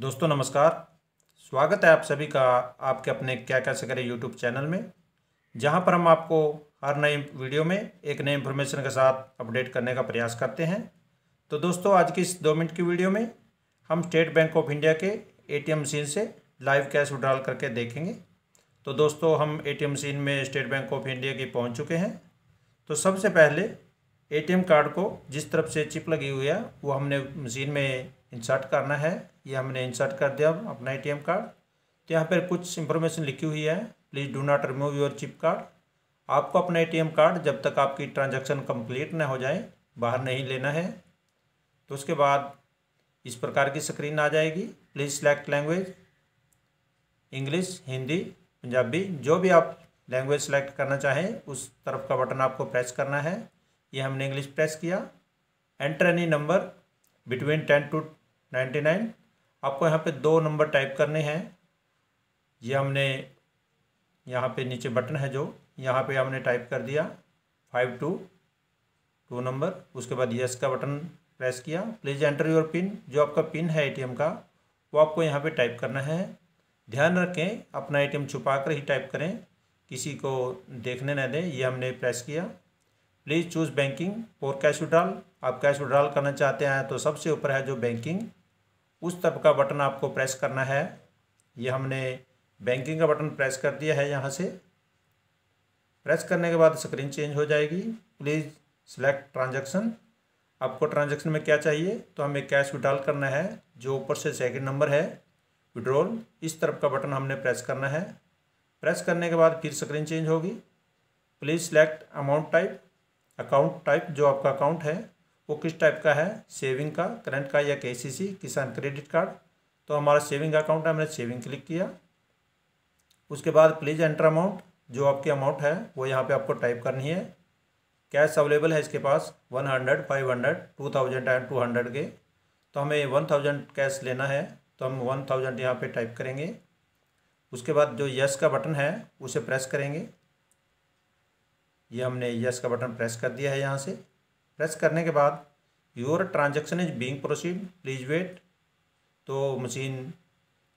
दोस्तों नमस्कार स्वागत है आप सभी का आपके अपने क्या कैसे करें यूट्यूब चैनल में जहां पर हम आपको हर नए वीडियो में एक नए इन्फॉर्मेशन के साथ अपडेट करने का प्रयास करते हैं तो दोस्तों आज की इस दो मिनट की वीडियो में हम स्टेट बैंक ऑफ इंडिया के एटीएम मशीन से लाइव कैश विड्रॉल करके देखेंगे तो दोस्तों हम ए मशीन में स्टेट बैंक ऑफ इंडिया की पहुँच चुके हैं तो सबसे पहले एटीएम कार्ड को जिस तरफ से चिप लगी हुई है वो हमने मशीन में इंसर्ट करना है ये हमने इंसर्ट कर दिया अपना एटीएम कार्ड तो यहाँ पर कुछ इंफॉर्मेशन लिखी हुई है please do not remove your chip card आपको अपना एटीएम कार्ड जब तक आपकी ट्रांजैक्शन कंप्लीट ना हो जाए बाहर नहीं लेना है तो उसके बाद इस प्रकार की स्क्रीन आ जाएगी please select language English Hindi Punjabi जो भी आप लैंग्वेज सेलेक्ट करना चाहें उस तरफ का बटन आपको प्रेस करना है ये हमने इंग्लिश प्रेस किया enter any number between ten to ninety nine आपको यहाँ पे दो नंबर टाइप करने हैं ये हमने यहाँ पे नीचे बटन है जो यहाँ पे हमने टाइप कर दिया फाइव टू टू नंबर उसके बाद यस का बटन प्रेस किया प्लीज़ एंटर योर पिन जो आपका पिन है एटीएम का वो आपको यहाँ पे टाइप करना है ध्यान रखें अपना एटीएम छुपा कर ही टाइप करें किसी को देखने न दें ये हमने प्रेस किया प्लीज़ चूज़ बैंकिंग और कैश विड्रॉल आप कैश विड्रॉल करना चाहते हैं तो सबसे ऊपर है जो बैंकिंग उस तब का बटन आपको प्रेस करना है ये हमने बैंकिंग का बटन प्रेस कर दिया है यहाँ से प्रेस करने के बाद स्क्रीन चेंज हो जाएगी प्लीज़ सिलेक्ट ट्रांजेक्शन आपको ट्रांजेक्शन में क्या चाहिए तो हमें कैश विड्रॉल करना है जो ऊपर से सेकेंड नंबर है विड्रॉल इस तरफ का बटन हमने प्रेस करना है प्रेस करने के बाद फिर स्क्रीन चेंज होगी please select amount type account type जो आपका अकाउंट है वो किस टाइप का है सेविंग का करंट का या के किसान क्रेडिट कार्ड तो हमारा सेविंग अकाउंट है हमने सेविंग क्लिक किया उसके बाद प्लीज़ एंटर अमाउंट जो आपकी अमाउंट है वो यहाँ पे आपको टाइप करनी है कैश अवेलेबल है इसके पास one hundred five hundred two thousand and two hundred के तो हमें वन थाउजेंड कैश लेना है तो हम वन थाउजेंड यहाँ पर टाइप करेंगे उसके बाद जो यस का बटन है उसे प्रेस करेंगे ये हमने यस का बटन प्रेस कर दिया है यहाँ से प्रेस करने के बाद your transaction is being proceed please wait तो मशीन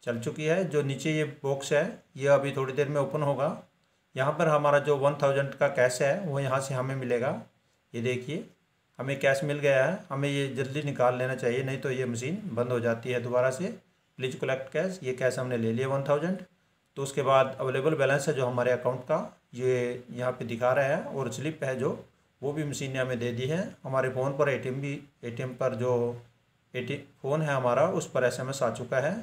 चल चुकी है जो नीचे ये बॉक्स है ये अभी थोड़ी देर में ओपन होगा यहाँ पर हमारा जो वन थाउजेंड का कैश है वो यहाँ से हमें मिलेगा ये देखिए हमें कैश मिल गया है हमें ये जल्दी निकाल लेना चाहिए नहीं तो ये मशीन बंद हो जाती है दोबारा से प्लीज़ कलेक्ट कैश ये कैश हमने ले लिया वन थाउजेंड तो उसके बाद अवेलेबल बैलेंस है जो हमारे अकाउंट का ये यहाँ पे दिखा रहा है और स्लिप है जो वो भी मशीन ने हमें दे दी है हमारे फ़ोन पर एटीएम भी एटीएम पर जो ए फ़ोन है हमारा उस पर एसएमएस आ चुका है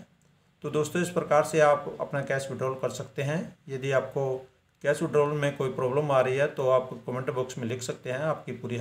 तो दोस्तों इस प्रकार से आप अपना कैश विड्रॉल कर सकते हैं यदि आपको कैश विड्रॉल में कोई प्रॉब्लम आ रही है तो आप कमेंट बॉक्स में लिख सकते हैं आपकी पूरी